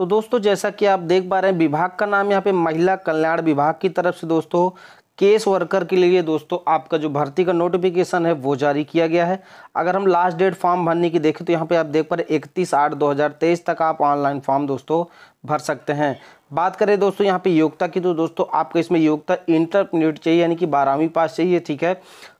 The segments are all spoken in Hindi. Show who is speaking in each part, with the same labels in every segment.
Speaker 1: तो दोस्तों जैसा कि आप देख पा रहे हैं विभाग का नाम यहाँ पे महिला कल्याण विभाग की तरफ से दोस्तों केस वर्कर के लिए दोस्तों आपका जो भर्ती का नोटिफिकेशन है वो जारी किया गया है अगर हम लास्ट डेट फॉर्म भरने की देखें तो यहाँ पे आप देख पा रहे इकतीस आठ दो हज़ार तेईस तक आप ऑनलाइन फॉर्म दोस्तों भर सकते हैं बात करें दोस्तों यहाँ पे योग्यता की तो दोस्तों आपको इसमें योग्यता इंटरमीडिएट चाहिए यानी कि बारहवीं पास चाहिए ठीक है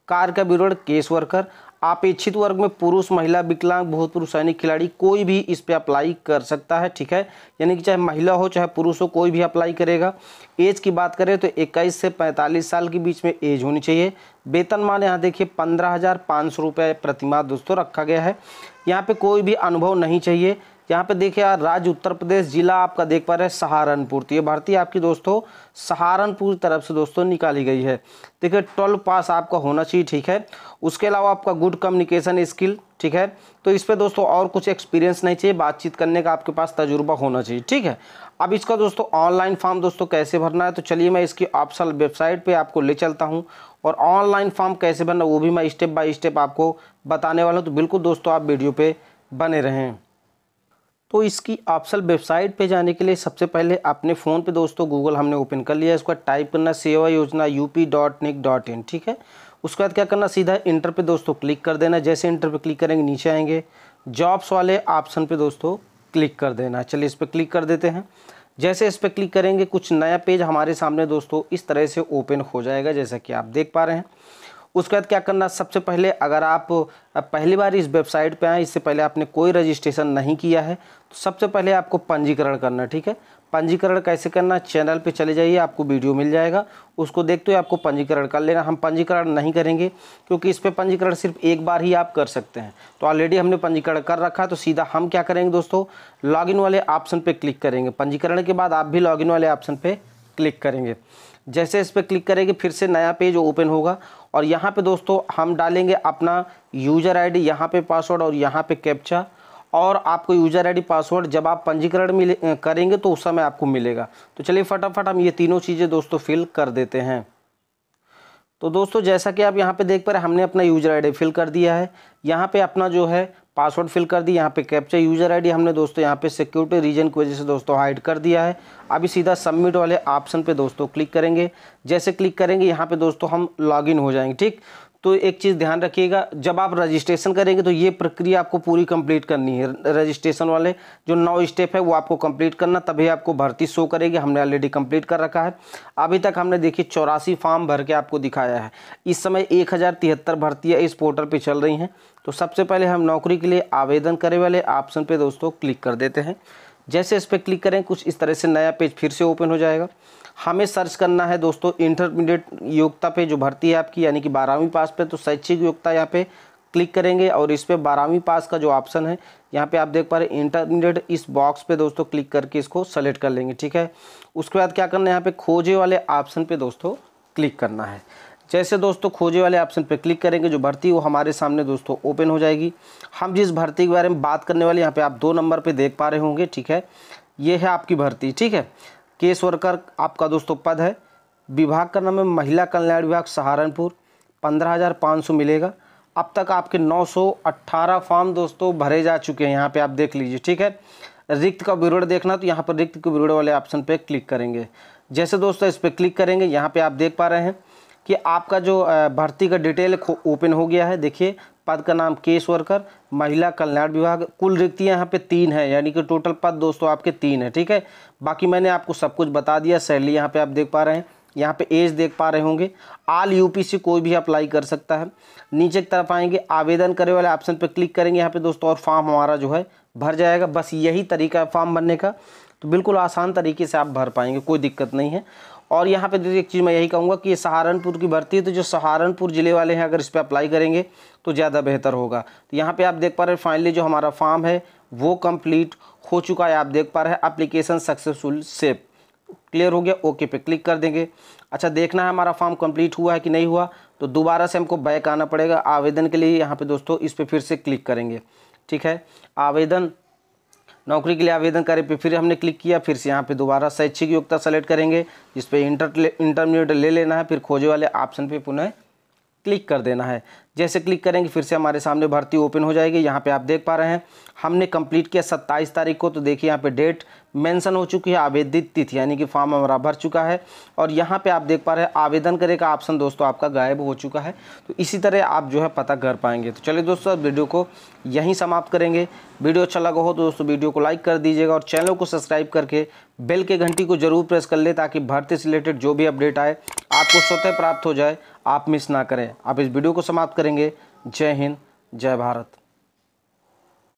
Speaker 1: कार का विवरण केस वर्कर अपेक्षित वर्ग में पुरुष महिला विकलांग बहुत पुरुष सैनिक खिलाड़ी कोई भी इस पर अप्लाई कर सकता है ठीक है यानी कि चाहे महिला हो चाहे पुरुष हो कोई भी अप्लाई करेगा एज की बात करें तो 21 से 45 साल के बीच में एज होनी चाहिए वेतन मान यहाँ देखिए पंद्रह हज़ार पाँच सौ रुपये प्रतिमा दोस्तों रखा गया है यहाँ पे कोई भी अनुभव नहीं चाहिए यहाँ पे देखिए यार राज्य उत्तर प्रदेश जिला आपका देख पा रहे हैं सहारनपुर तो ये भर्ती आपकी दोस्तों सहारनपुर तरफ से दोस्तों निकाली गई है देखिए ट्वेल्व पास आपका होना चाहिए ठीक है उसके अलावा आपका गुड कम्युनिकेशन स्किल ठीक है तो इस पर दोस्तों और कुछ एक्सपीरियंस नहीं चाहिए बातचीत करने का आपके पास तजुर्बा होना चाहिए ठीक है अब इसका दोस्तों ऑनलाइन फॉर्म दोस्तों कैसे भरना है तो चलिए मैं इसकी ऑप्शन वेबसाइट पर आपको ले चलता हूँ और ऑनलाइन फॉर्म कैसे भरना वो भी मैं स्टेप बाय स्टेप आपको बताने वाला हूँ तो बिल्कुल दोस्तों आप वीडियो पे बने रहें तो इसकी ऑप्शन वेबसाइट पे जाने के लिए सबसे पहले अपने फ़ोन पे दोस्तों गूगल हमने ओपन कर लिया इसका टाइप करना सेवा योजना U P dot nic dot in ठीक है उसके बाद क्या करना सीधा इंटर पे दोस्तों क्लिक कर देना जैसे इंटर पे क्लिक करेंगे नीचे आएंगे जॉब्स वाले ऑप्शन पे दोस्तों क्लिक कर देना चलिए इस पर क्लिक कर देते हैं जैसे इस पर क्लिक करेंगे कुछ नया पेज हमारे सामने दोस्तों इस तरह से ओपन हो जाएगा जैसा कि आप देख पा रहे हैं उसके बाद क्या करना सबसे पहले अगर आप पहली बार इस वेबसाइट पे आए इससे पहले आपने कोई रजिस्ट्रेशन नहीं किया है तो सबसे पहले आपको पंजीकरण करना ठीक है पंजीकरण कैसे करना चैनल पे चले जाइए आपको वीडियो मिल जाएगा उसको देखते हुए आपको पंजीकरण कर लेना हम पंजीकरण नहीं करेंगे क्योंकि इस पर पंजीकरण सिर्फ एक बार ही आप कर सकते हैं तो ऑलरेडी हमने पंजीकरण कर रखा है तो सीधा हम क्या करेंगे दोस्तों लॉगिन वाले ऑप्शन पर क्लिक करेंगे पंजीकरण के बाद आप भी लॉगिन वाले ऑप्शन पर क्लिक करेंगे जैसे इस पर क्लिक करेंगे फिर से नया पेज ओपन होगा और यहाँ पे दोस्तों हम डालेंगे अपना यूज़र आईडी डी यहाँ पर पासवर्ड और यहाँ पे कैप्चा और आपको यूज़र आईडी पासवर्ड जब आप पंजीकरण मिले करेंगे तो उस समय आपको मिलेगा तो चलिए फटाफट हम ये तीनों चीज़ें दोस्तों फिल कर देते हैं तो दोस्तों जैसा कि आप यहाँ पे देख पा रहे हमने अपना यूज़र आईडी फिल कर दिया है यहाँ पे अपना जो है पासवर्ड फिल कर दी यहाँ पे कैप्चा यूज़र आईडी हमने दोस्तों यहाँ पे सिक्योरिटी रीजन की वजह से दोस्तों हाइड कर दिया है अभी सीधा सबमिट वाले ऑप्शन पे दोस्तों क्लिक करेंगे जैसे क्लिक करेंगे यहाँ पे दोस्तों हम लॉगिन हो जाएंगे ठीक तो एक चीज़ ध्यान रखिएगा जब आप रजिस्ट्रेशन करेंगे तो ये प्रक्रिया आपको पूरी कंप्लीट करनी है रजिस्ट्रेशन वाले जो नौ स्टेप है वो आपको कंप्लीट करना तभी आपको भर्ती शो करेगी हमने ऑलरेडी कंप्लीट कर रखा है अभी तक हमने देखिए चौरासी फॉर्म भर के आपको दिखाया है इस समय एक भर्तियाँ इस पोर्टल पर चल रही हैं तो सबसे पहले हम नौकरी के लिए आवेदन करे वाले ऑप्शन पर दोस्तों क्लिक कर देते हैं जैसे इस पर क्लिक करें कुछ इस तरह से नया पेज फिर से ओपन हो जाएगा हमें सर्च करना है दोस्तों इंटरमीडिएट योग्यता पे जो भर्ती है आपकी यानी कि बारहवीं पास पे तो शैक्षिक योग्यता यहाँ पे क्लिक करेंगे और इस पर बारहवीं पास का जो ऑप्शन है यहाँ पे आप देख पा रहे हैं इंटरमीडिएट इस बॉक्स पे दोस्तों क्लिक करके इसको सेलेक्ट कर लेंगे ठीक है उसके बाद क्या करना है यहाँ पे खोजे वाले ऑप्शन पे दोस्तों क्लिक करना है जैसे दोस्तों खोजे वाले ऑप्शन पर क्लिक करेंगे जो भर्ती वो हमारे सामने दोस्तों ओपन हो जाएगी हम जिस भर्ती के बारे में बात करने वाले यहाँ पर आप दो नंबर पर देख पा रहे होंगे ठीक है ये है आपकी भर्ती ठीक है केस वर्कर आपका दोस्तों पद है विभाग का नाम है महिला कल्याण विभाग सहारनपुर पंद्रह हज़ार पाँच सौ मिलेगा अब तक आपके नौ फॉर्म दोस्तों भरे जा चुके हैं यहाँ पर आप देख लीजिए ठीक है रिक्त का विवरण देखना तो यहाँ पर रिक्त के विवरण वाले ऑप्शन पर क्लिक करेंगे जैसे दोस्तों इस पर क्लिक करेंगे यहाँ पर आप देख पा रहे हैं कि आपका जो भर्ती का डिटेल ओपन हो गया है देखिए पद का नाम केस वर्कर महिला कल्याण विभाग कुल रिक्तियाँ यहाँ पे तीन है यानी कि टोटल पद दोस्तों आपके तीन है ठीक है बाकी मैंने आपको सब कुछ बता दिया सैलरी यहाँ पे आप देख पा रहे हैं यहाँ पे एज देख पा रहे होंगे आल पी सी कोई भी अप्लाई कर सकता है नीचे की तरफ आएंगे आवेदन करे वाले ऑप्शन पर क्लिक करेंगे यहाँ पे दोस्तों और फॉर्म हमारा जो है भर जाएगा बस यही तरीका है फॉर्म भरने का तो बिल्कुल आसान तरीके से आप भर पाएंगे कोई दिक्कत नहीं है और यहाँ पे देखिए एक चीज़ मैं यही कहूँगा कि ये सहारनपुर की भर्ती है तो जो सहारनपुर ज़िले वाले हैं अगर इस पर अप्लाई करेंगे तो ज़्यादा बेहतर होगा तो यहाँ पे आप देख पा रहे हैं फाइनली जो हमारा फॉर्म है वो कंप्लीट हो चुका है आप देख पा रहे हैं अप्लीकेशन सक्सेसफुल सेप क्लियर हो गया ओके पे क्लिक कर देंगे अच्छा देखना है हमारा फॉर्म कम्प्लीट हुआ है कि नहीं हुआ तो दोबारा से हमको बैक आना पड़ेगा आवेदन के लिए यहाँ पर दोस्तों इस पर फिर से क्लिक करेंगे ठीक है आवेदन नौकरी के लिए आवेदन करें पे फिर हमने क्लिक किया फिर से यहाँ पे दोबारा शैक्षिक योग्यता सेलेक्ट करेंगे जिस इंटर इंटरमीडिएट ले लेना है फिर खोजे वाले ऑप्शन पे पुनः क्लिक कर देना है जैसे क्लिक करेंगे फिर से हमारे सामने भर्ती ओपन हो जाएगी यहाँ पे आप देख पा रहे हैं हमने कंप्लीट किया सत्ताईस तारीख को तो देखिए यहाँ पे डेट मेंशन हो चुकी है आवेदित तिथि यानी कि फॉर्म हमारा भर चुका है और यहाँ पे आप देख पा रहे हैं आवेदन करे का ऑप्शन दोस्तों आपका गायब हो चुका है तो इसी तरह आप जो है पता कर पाएंगे तो चलिए दोस्तों वीडियो को यहीं समाप्त करेंगे वीडियो अच्छा लगा हो तो दोस्तों वीडियो को लाइक कर दीजिएगा और चैनल को सब्सक्राइब करके बेल के घंटी को जरूर प्रेस कर ले ताकि भर्ती से रिलेटेड जो भी अपडेट आए आपको स्वतः प्राप्त हो जाए आप मिस ना करें आप इस वीडियो को समाप्त करें देंगे जय हिंद जय भारत